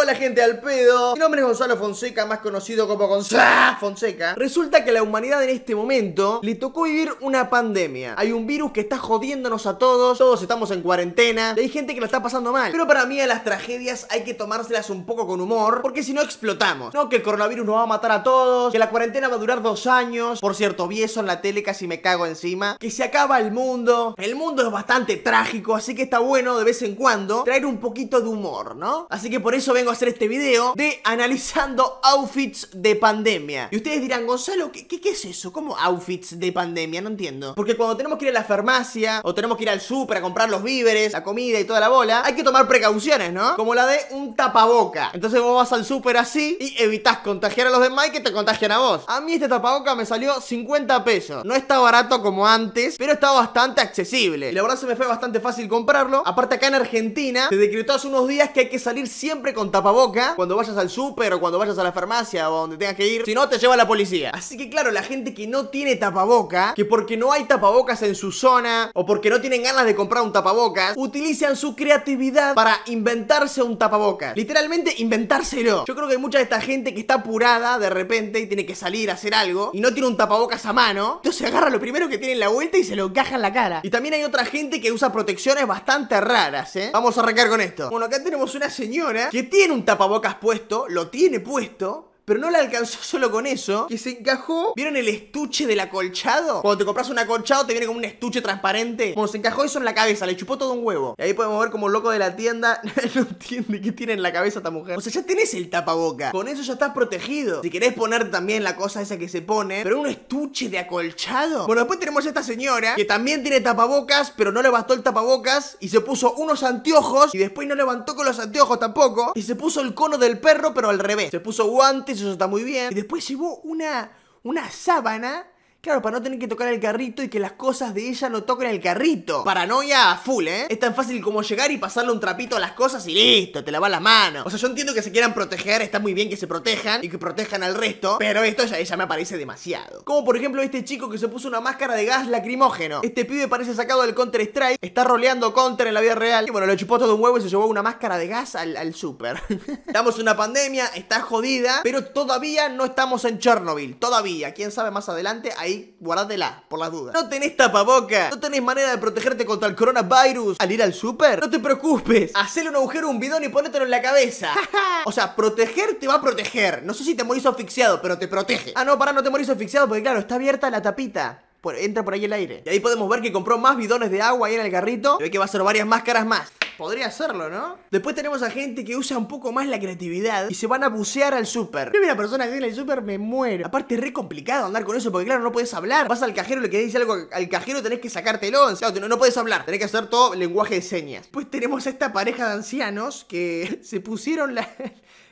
Hola gente al pedo, mi nombre es Gonzalo Fonseca, más conocido como Gonzalo Fonseca. Resulta que a la humanidad en este momento le tocó vivir una pandemia. Hay un virus que está jodiéndonos a todos, todos estamos en cuarentena, y hay gente que lo está pasando mal. Pero para mí a las tragedias hay que tomárselas un poco con humor, porque si no explotamos. No que el coronavirus nos va a matar a todos, que la cuarentena va a durar dos años. Por cierto, vi eso en la tele, casi me cago encima. Que se acaba el mundo. El mundo es bastante trágico, así que está bueno de vez en cuando traer un poquito de humor, ¿no? Así que por eso vengo a hacer este video de analizando outfits de pandemia. Y ustedes dirán, Gonzalo, ¿qué, qué, es eso? ¿Cómo outfits de pandemia? No entiendo. Porque cuando tenemos que ir a la farmacia o tenemos que ir al súper a comprar los víveres, la comida y toda la bola, hay que tomar precauciones, ¿no? Como la de un tapaboca. Entonces vos vas al súper así y evitas contagiar a los demás y que te contagian a vos. A mí este tapaboca me salió 50 pesos. No está barato como antes, pero está bastante accesible. la verdad se me fue bastante fácil comprarlo. Aparte acá en Argentina se decretó hace unos días que hay que salir siempre con tapaboca tapaboca cuando vayas al súper o cuando vayas a la farmacia o donde tengas que ir. Si no, te lleva la policía. Así que claro, la gente que no tiene tapaboca, que porque no hay tapabocas en su zona o porque no tienen ganas de comprar un tapabocas, utilizan su creatividad para inventarse un tapabocas. Literalmente inventárselo. Yo creo que hay mucha de esta gente que está apurada de repente y tiene que salir a hacer algo y no tiene un tapabocas a mano. Entonces agarra lo primero que tiene en la vuelta y se lo encaja en la cara. Y también hay otra gente que usa protecciones bastante raras, ¿eh? Vamos a arrancar con esto. Bueno, acá tenemos una señora que tiene tiene un tapabocas puesto, lo tiene puesto, pero no la alcanzó solo con eso, que se encajó, ¿vieron el estuche del acolchado? Cuando te compras un acolchado te viene como un estuche transparente. Como se encajó eso en la cabeza, le chupó todo un huevo. Y ahí podemos ver como loco de la tienda no entiende qué tiene en la cabeza esta mujer. O sea, ya tenés el tapabocas con eso ya estás protegido. Si querés poner también la cosa esa que se pone, pero un estuche de acolchado. Bueno, después tenemos a esta señora que también tiene tapabocas, pero no le bastó el tapabocas y se puso unos anteojos y después no levantó con los anteojos tampoco y se puso el cono del perro pero al revés. Se puso guantes eso está muy bien. Y después llevó una, una sábana Claro, para no tener que tocar el carrito y que las cosas de ella no toquen el carrito. Paranoia a full, ¿eh? Es tan fácil como llegar y pasarle un trapito a las cosas y listo, te lavas la mano. O sea, yo entiendo que se quieran proteger, está muy bien que se protejan y que protejan al resto, pero esto ya, me parece demasiado. Como por ejemplo este chico que se puso una máscara de gas lacrimógeno. Este pibe parece sacado del Counter Strike, está roleando Counter en la vida real. Y bueno, lo chupó todo un huevo y se llevó una máscara de gas al, super súper. Estamos en una pandemia, está jodida, pero todavía no estamos en Chernobyl. Todavía, quién sabe más adelante, ahí guardadela por las dudas. No tenés tapaboca, no tenés manera de protegerte contra el coronavirus al ir al súper. No te preocupes, hacele un agujero, un bidón y ponételo en la cabeza. o sea, proteger te va a proteger. No sé si te morís asfixiado, pero te protege. Ah, no, pará, no te morís asfixiado porque, claro, está abierta la tapita. Por, entra por ahí el aire. Y ahí podemos ver que compró más bidones de agua ahí en el carrito. Y que va a ser varias máscaras más. Podría hacerlo, ¿no? Después tenemos a gente que usa un poco más la creatividad y se van a bucear al súper. Yo una persona que viene el súper me muero. Aparte es re complicado andar con eso porque claro, no puedes hablar. Vas al cajero, y le querés decir algo al cajero, tenés que sacártelo. no, no puedes hablar, tenés que hacer todo lenguaje de señas. Pues tenemos a esta pareja de ancianos que se pusieron la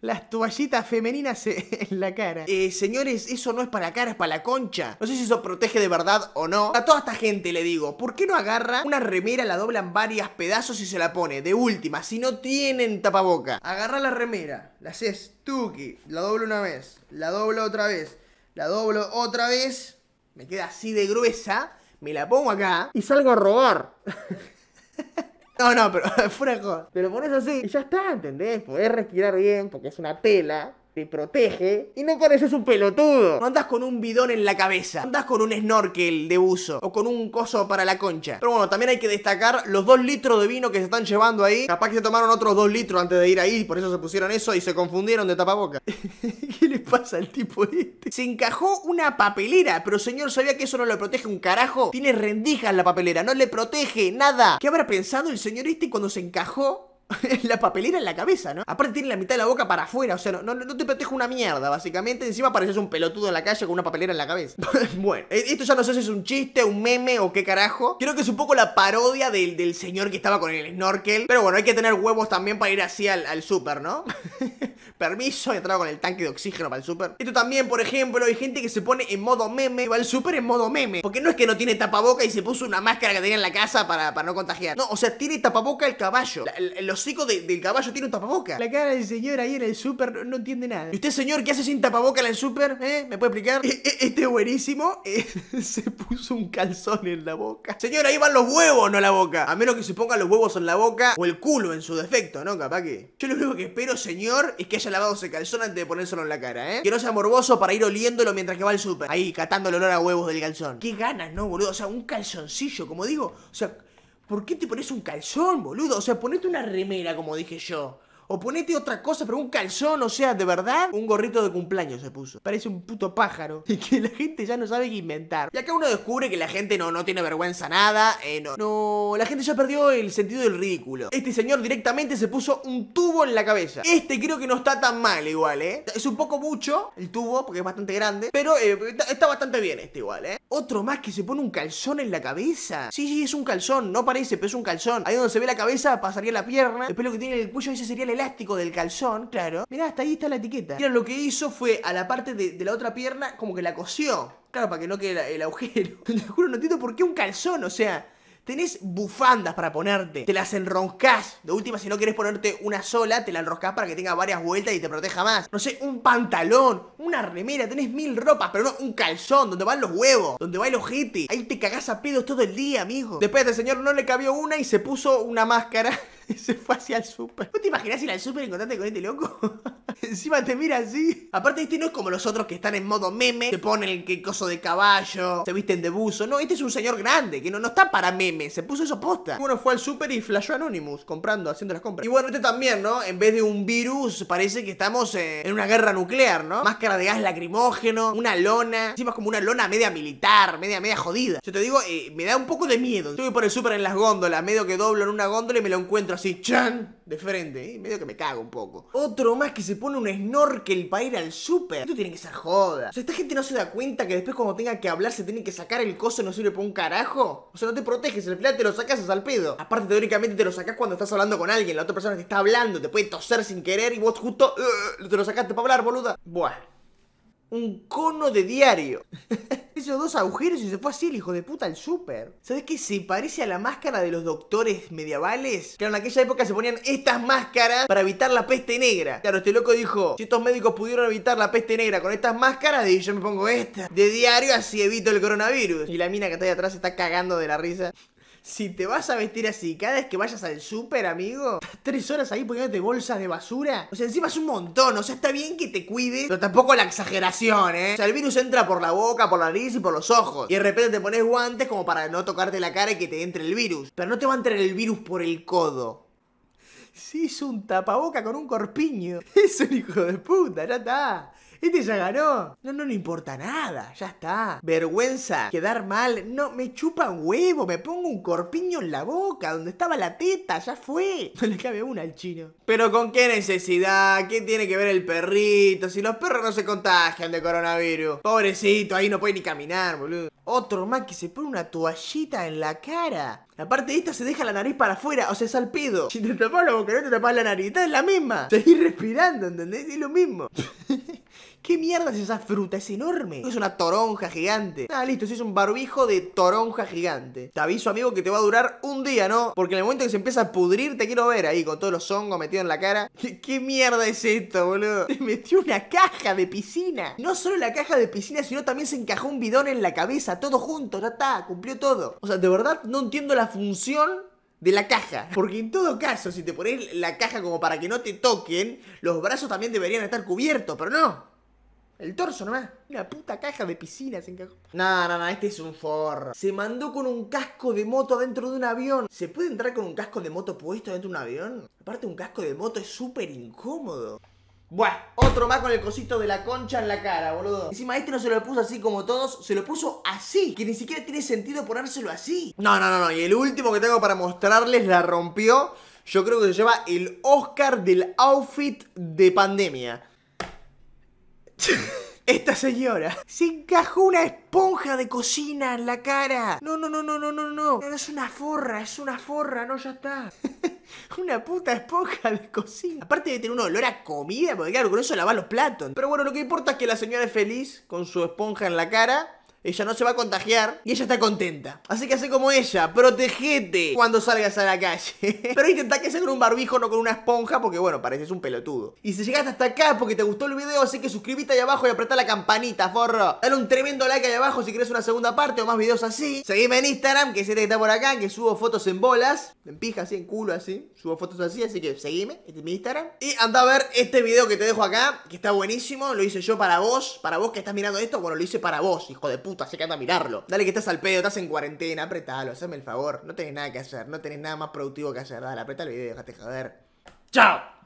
las toallitas femeninas en la cara. Eh, señores, eso no es para la cara, es para la concha. No sé si eso protege de verdad o no. A toda esta gente le digo, ¿por qué no agarra una remera, la doblan varias pedazos y se la pone? De última, si no tienen tapaboca. Agarra la remera, la haces tuki, la doblo una vez, la doblo otra vez, la doblo otra vez. Me queda así de gruesa, me la pongo acá y salgo a robar. No, no, pero fuera de Te lo pones así y ya está, ¿entendés? Podés respirar bien porque es una tela te protege y no pareces un pelotudo. No andas con un bidón en la cabeza, andas con un snorkel de uso o con un coso para la concha. Pero bueno, también hay que destacar los dos litros de vino que se están llevando ahí. Capaz que se tomaron otros dos litros antes de ir ahí, por eso se pusieron eso y se confundieron de tapaboca. ¿Qué le pasa al tipo este? Se encajó una papelera, pero señor, ¿sabía que eso no le protege un carajo? Tiene rendijas la papelera, no le protege nada. ¿Qué habrá pensado el señor este cuando se encajó la papelera en la cabeza, ¿no? Aparte tiene la mitad de la boca para afuera, o sea, no, te protejo una mierda, básicamente. Encima pareces un pelotudo en la calle con una papelera en la cabeza. bueno, e, esto ya no sé si es un chiste, un meme o qué carajo. Creo que es un poco la parodia del, señor que estaba con el snorkel. Pero bueno, hay que tener huevos también para ir así al, super, súper, ¿no? Permiso, entraba con el tanque de oxígeno para el súper. Esto también, por ejemplo, hay gente que se pone en modo meme y va al súper en modo meme. Porque no es que no tiene tapaboca y se puso una máscara que tenía en la casa para, no contagiar. No, o sea, tiene tapaboca el caballo. los hocico del caballo tiene un tapaboca. La cara del señor ahí en el súper no, entiende nada. ¿Y usted, señor, qué hace sin tapaboca en el súper? ¿Eh? ¿Me puede explicar? E-, e-, este buenísimo eh, se puso un calzón en la boca. Señor, ahí van los huevos, no la boca. A menos que se pongan los huevos en la boca o el culo en su defecto, ¿no? Capaz que. Yo lo único que espero, señor, es que haya lavado ese calzón antes de ponérselo en la cara, ¿eh? Que no sea morboso para ir oliéndolo mientras que va al super Ahí, catando el olor a huevos del calzón. Qué ganas, ¿no, boludo? O sea, un calzoncillo, como digo. O sea. ¿Por qué te pones un calzón, boludo? O sea, ponete una remera, como dije yo. O ponete otra cosa, pero un calzón, o sea, de verdad, un gorrito de cumpleaños se puso. Parece un puto pájaro. Y que la gente ya no sabe qué inventar. Y acá uno descubre que la gente no, no tiene vergüenza nada. Eh, no, no, la gente ya perdió el sentido del ridículo. Este señor directamente se puso un tubo en la cabeza. Este creo que no está tan mal igual, ¿eh? Es un poco mucho el tubo, porque es bastante grande. Pero eh, está, bastante bien este igual, ¿eh? Otro más que se pone un calzón en la cabeza. Sí, sí, es un calzón. No parece, pero es un calzón. Ahí donde se ve la cabeza pasaría la pierna. El pelo que tiene en el cuello, ese sería el elástico del calzón, claro. Mirá, hasta ahí está la etiqueta. Mira, lo que hizo fue a la parte de, la otra pierna como que la cosió. Claro, para que no quede el agujero. Te juro, no entiendo por qué un calzón, o sea... Tenés bufandas para ponerte, te las enroscás. De última, si no querés ponerte una sola, te la enroscás para que tenga varias vueltas y te proteja más. No sé, un pantalón, una remera, tenés mil ropas, pero no un calzón, donde van los huevos, donde va el ojete. Ahí te cagás a pedos todo el día, amigo. Después este señor no le cabió una y se puso una máscara. se fue hacia el súper. ¿No te imaginas ir al súper y encontrarte con este loco? Encima te mira así. Aparte, este no es como los otros que están en modo meme, se ponen el que coso de caballo, se visten de buzo. No, este es un señor grande, que no, está para meme, se puso eso posta. Bueno, fue al super y flashó Anonymous, comprando, haciendo las compras. Y bueno, este también, ¿no? En vez de un virus, parece que estamos eh, en una guerra nuclear, ¿no? Máscara de gas lacrimógeno, una lona. Encima es como una lona media militar, media, media jodida. Yo te digo, eh, me da un poco de miedo. Estoy por el súper en las góndolas, medio que doblo en una góndola y me lo encuentro así, chan, de frente. Y medio que me cago un poco. Otro más que se pone un snorkel para ir al súper. Esto tiene que ser joda. O sea, esta gente no se da cuenta que después cuando tenga que hablar se tiene que sacar el coso y no sirve para un carajo. O sea, no te proteges, el final te lo sacas al pedo. Aparte, teóricamente te lo sacas cuando estás hablando con alguien. La otra persona te está hablando, te puede toser sin querer y vos justo uh, te lo sacaste para hablar, boluda. Buah un cono de diario. Esos dos agujeros y se fue así el hijo de puta el súper. ¿Sabes qué? Se parece a la máscara de los doctores medievales. Claro, en aquella época se ponían estas máscaras para evitar la peste negra. Claro, este loco dijo, si estos médicos pudieron evitar la peste negra con estas máscaras, yo me pongo esta. De diario así evito el coronavirus. Y la mina que está ahí atrás está cagando de la risa si te vas a vestir así cada vez que vayas al súper, amigo, estás tres horas ahí poniéndote bolsas de basura. O sea, encima es un montón. O sea, está bien que te cuides, pero tampoco la exageración, ¿eh? O sea, el virus entra por la boca, por la nariz y por los ojos. Y de repente te pones guantes como para no tocarte la cara y que te entre el virus. Pero no te va a entrar el virus por el codo. Sí, es un tapaboca con un corpiño. Es un hijo de puta, ya está. Este ya ganó. No, no no importa nada. Ya está. Vergüenza. Quedar mal. No, me chupan huevo. Me pongo un corpiño en la boca. Donde estaba la teta. Ya fue. No le cabe una al chino. Pero con qué necesidad. ¿Qué tiene que ver el perrito? Si los perros no se contagian de coronavirus. Pobrecito, ahí no puede ni caminar, boludo. Otro más que se pone una toallita en la cara. Aparte de esta se deja la nariz para afuera, o sea, es Si te tapas la boca, no te tapas la nariz, es la misma. Seguís respirando, ¿entendés? Es lo mismo. ¿Qué mierda es esa fruta? Es enorme. Es una toronja gigante. Ah, listo, es un barbijo de toronja gigante. Te aviso, amigo, que te va a durar un día, ¿no? Porque en el momento que se empieza a pudrir, te quiero ver ahí con todos los hongos metidos en la cara. ¿Qué, mierda es esto, boludo? Te metió una caja de piscina. No solo la caja de piscina, sino también se encajó un bidón en la cabeza, todo junto, ya está, cumplió todo. O sea, de verdad no entiendo la función de la caja. Porque en todo caso, si te pones la caja como para que no te toquen, los brazos también deberían estar cubiertos, pero no. El torso nomás. Una puta caja de piscina se encajó. No, no, no, este es un forro. Se mandó con un casco de moto dentro de un avión. ¿Se puede entrar con un casco de moto puesto dentro de un avión? Aparte, un casco de moto es súper incómodo. Buah, otro más con el cosito de la concha en la cara, boludo. Encima este no se lo puso así como todos, se lo puso así. Que ni siquiera tiene sentido ponérselo así. No, no, no, no. Y el último que tengo para mostrarles la rompió. Yo creo que se lleva el Oscar del outfit de pandemia. Esta señora se encajó una esponja de cocina en la cara. No, no, no, no, no, no, no. es una forra, es una forra, no, ya está. una puta esponja de cocina. Aparte de tener un olor a comida, porque claro, con eso lava los platos. Pero bueno, lo que importa es que la señora es feliz con su esponja en la cara ella no se va a contagiar y ella está contenta. Así que así como ella, protegete cuando salgas a la calle. Pero intenta que sea con un barbijo, no con una esponja, porque bueno, pareces un pelotudo. Y si llegaste hasta acá porque te gustó el video, así que suscríbete ahí abajo y apretá la campanita, forro. Dale un tremendo like ahí abajo si querés una segunda parte o más videos así. Seguime en Instagram, que es este que está por acá, que subo fotos en bolas, en pija, así, en culo, así. Subo fotos así, así que seguime, este es mi Instagram. Y anda a ver este video que te dejo acá, que está buenísimo. Lo hice yo para vos, para vos que estás mirando esto. Bueno, lo hice para vos, hijo de puta puta, así que a mirarlo. Dale que estás al pedo, estás en cuarentena, apretalo, hazme el favor. No tenés nada que hacer, no tenés nada más productivo que hacer. Dale, apreta el video, déjate joder. ¡Chao!